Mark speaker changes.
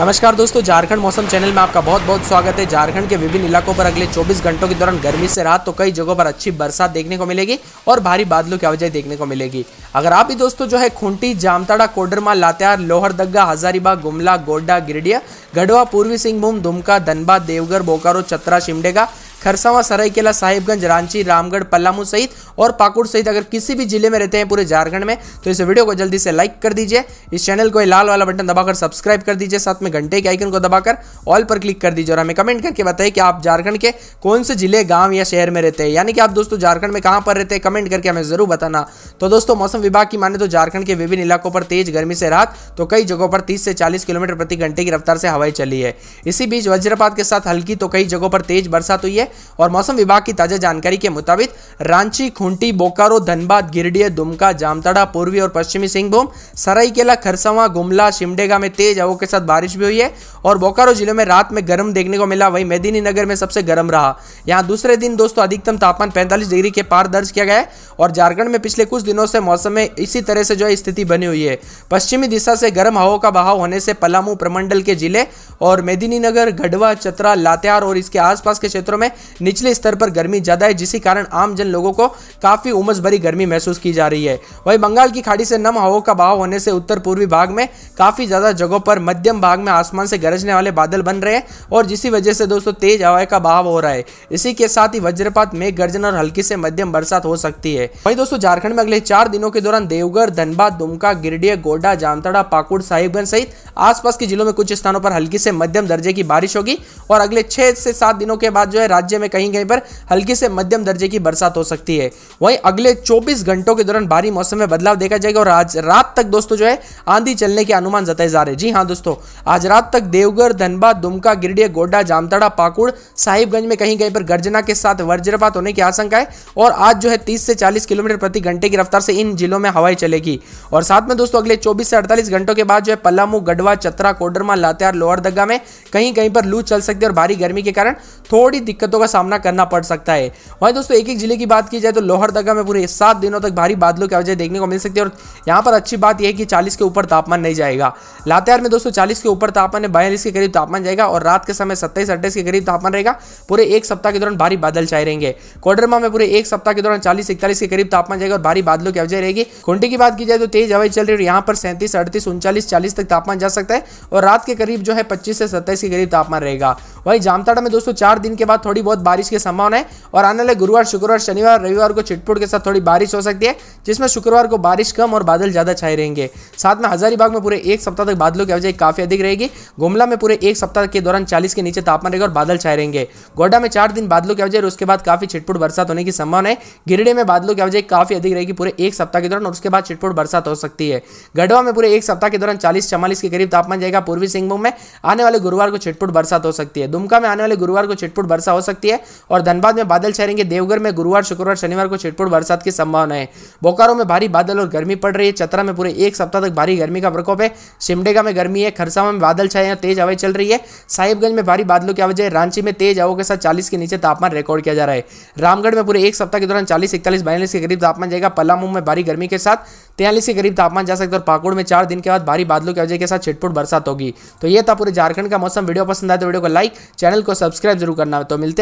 Speaker 1: नमस्कार दोस्तों झारखंड मौसम चैनल में आपका बहुत बहुत स्वागत है झारखंड के विभिन्न इलाकों पर अगले 24 घंटों के दौरान गर्मी से राहत तो कई जगहों पर अच्छी बरसात देखने को मिलेगी और भारी बादलों की आवाजाई देखने को मिलेगी अगर आप भी दोस्तों जो है खूंटी जामताड़ा कोडरमा लातेहार लोहरदगा हजारीबाग गुमला गोड्डा गिरडिया गढ़वा पूर्वी सिंहभूम दुमका धनबाद देवघर बोकारो चतरा शिमडेगा खरसावा सरायकेला साहिबगंज रांची रामगढ़ पलामू सहित और पाकुड़ सहित अगर किसी भी जिले में रहते हैं पूरे झारखंड में तो इस वीडियो को जल्दी से लाइक कर दीजिए इस चैनल को लाल वाला बटन दबाकर सब्सक्राइब कर दीजिए साथ में घंटे के आइकन को दबाकर ऑल पर क्लिक कर दीजिए और हमें कमेंट करके बताइए कि आप झारखंड के कौन से जिले गाँव या शहर में रहते हैं यानी कि आप दोस्तों झारखंड में कहाँ पर रहते हैं कमेंट करके हमें जरूर बताना तो दोस्तों मौसम विभाग की माने तो झारखंड के विभिन्न इलाकों पर तेज गर्मी से राहत तो कई जगहों पर तीस से चालीस किलोमीटर प्रति घंटे की रफ्तार से हवाएं चली है इसी बीच वज्रपात के साथ हल्की तो कई जगहों पर तेज बरसात हुई है और मौसम विभाग की ताज़ा जानकारी के मुताबिक रांची खूंटी बोकारो धनबाद गिरडीह दुमका जामताड़ा पूर्वी और पश्चिमी सिंहभूम सराईकेला खरसावा गुमला शिमडेगा में तेज हवा के साथ बारिश भी हुई है और बोकारो जिले में रात में गर्म देखने को मिला वही मेदिनी नगर में सबसे गर्म रहा यहाँ दूसरे दिन दोस्तों अधिकतम तापमान पैंतालीस डिग्री के पार दर्ज किया गया और झारखंड में पिछले कुछ दिनों से मौसम में इसी तरह से जो है स्थिति बनी हुई है पश्चिमी दिशा से गर्म हवाओं का बहाव होने से पलामू प्रमंडल के जिले और मेदिनीनगर गढ़वा चतरा लातेहार और इसके आसपास के क्षेत्रों में निचले स्तर पर गर्मी ज़्यादा है जिसके कारण आम जन लोगों को काफ़ी उमस भरी गर्मी महसूस की जा रही है वही बंगाल की खाड़ी से नम हवाओं का बहाव होने से उत्तर पूर्वी भाग में काफ़ी ज़्यादा जगहों पर मध्यम भाग में आसमान से गरजने वाले बादल बन रहे हैं और जिसी वजह से दोस्तों तेज हवाए का बहाव हो रहा है इसी के साथ ही वज्रपात मेघ गर्जन और हल्की से मध्यम बरसात हो सकती है वही दोस्तों झारखंड में अगले चार दिनों के दौरान देवघर धनबाद दुमका गिरडीह गोड्डा जामताड़ा पाकुड़ साहिबगंज सहित आसपास के जिलों में कुछ स्थानों पर हल्की से मध्यम दर्जे की बारिश होगी और अगले छह से सात दिनों के बाद जो है राज्य राज्य में कहीं कहीं पर हल्की से मध्यम दर्जे की बरसात हो सकती है वहीं अगले चौबीस घंटों के दौरान भारी मौसम में बदलाव देखा जाएगा और आज रात तक दोस्तों जो है आंधी चलने के अनुमान जताए जा रहे हैं जी हाँ दोस्तों आज रात तक देवगढ़ धनबाद दुमका गिरडीह गोड्डा जामताड़ा पाकुड़ साहिबगंज में कहीं कहीं पर गर्जना के साथ वज्रपात होने की आशंका है और आज जो है तीस से चालीस किलोमीटर प्रति घंटे की रफ्तार से इन जिलों में हवाएं चलेगी और साथ में दोस्तों अगले चौबीस से अड़तालीस घंटों के बाद जो है पलामू गढ़वा चतरा कोडरमा लातेहार लोअर दग्गा में कहीं कहीं पर लू चल सकती है और भारी गर्मी के कारण थोड़ी दिक्कतों का सामना करना पड़ सकता है वहीं दोस्तों एक एक जिले की बात की जाए तो लोहरदगा में पूरे सात दिनों तक भारी बादलों की वजह देखने को मिल सकती है और यहाँ पर अच्छी बात यह है कि चालीस के ऊपर तापमान नहीं जाएगा लातेहार में दोस्तों चालीस के ऊपर तापमान है बयालीस के करीब तापमान जाएगा और रात के समय सत्ताईस अट्ठाईस के करीब तापमान रहेगा पूरे एक सप्ताह के दौरान भारी बादल छाए रहेंगे कोडरमा में पूरे एक सप्ताह के दौरान चालीस इकतालीस के करीब तापमान जाएगा और भारी बादलों की वजह रहेगी खुंटी की बात की जाए तो तेज हवाई चल रही है यहाँ पर सैंतीस अड़तीस उनचालीस चालीस तक तापमान जा सकता है और रात के करीब जो है पच्चीस से सत्ताईस के करीब तापमान रहेगा वही जामताड़ा में दोस्तों चार दिन के बाद थोड़ी थोड़ी बहुत बारिश की संभावना है और आने वाले गुरुवार शुक्रवार शनिवार रविवार को छिटपुट के साथ थोड़ी बारिश हो सकती है जिसमें शुक्रवार को बारिश कम और बादल ज़्यादा छाए रहेंगे साथ में हजारीबाग में पूरे एक सप्ताह तक बादलों की अवजाई काफ़ी अधिक रहेगी गुमला में पूरे एक सप्ताह के दौरान चालीस के नीचे तापमान रहेगा और बादल छाए रहेंगे गोड्डा में चार दिन बादलों की अवजाई और उसके बाद काफ़ी छिटपुट बरसात होने की संभावना है गिरडे में बादलों की अवजाई काफ़ी अधिक रहेगी पूरे एक सप्ताह के दौरान और उसके बाद छिटपुट बरसात हो सकती है गढ़वा में पूरे एक सप्ताह के दौरान चालीस चवालीस के करीब तापमान जाएगा पूर्वी सिंहभूम में आने वाले गुरुवार को छिटपुट बरसात हो सकती है दुमका में आने वाले गुरुवार को छिटपुट बरसा हो सकती सकती है और धनबाद में बादल छाएंगे देवघर में गुरुवार शुक्रवार शनिवार को छिटपुट बरसात की संभावना है बोकारो में भारी बादल और गर्मी पड़ रही है चतरा में पूरे एक सप्ताह तक भारी गर्मी का प्रकोप है सिमडेगा में गर्मी है खरसावा में बादल छाए हैं तेज हवाएं चल रही है साहिबगंज में भारी बादलों की आवाजाही रांची में तेज हवाओं के साथ चालीस के नीचे तापमान रिकॉर्ड किया जा रहा है रामगढ़ में पूरे एक सप्ताह के दौरान चालीस इकतालीस बयालीस के करीब तापमान जाएगा पलामू में भारी गर्मी के साथ तैयलीस के करीब तापमान जा सकता है और पाकुड़ में चार दिन के बाद भारी बादलों की वजह के साथ छिटपुट बरसात होगी तो ये था पूरे झारखंड का मौसम वीडियो पसंद आया तो वीडियो को लाइक चैनल को सब्सक्राइब जरूर करना तो मिलते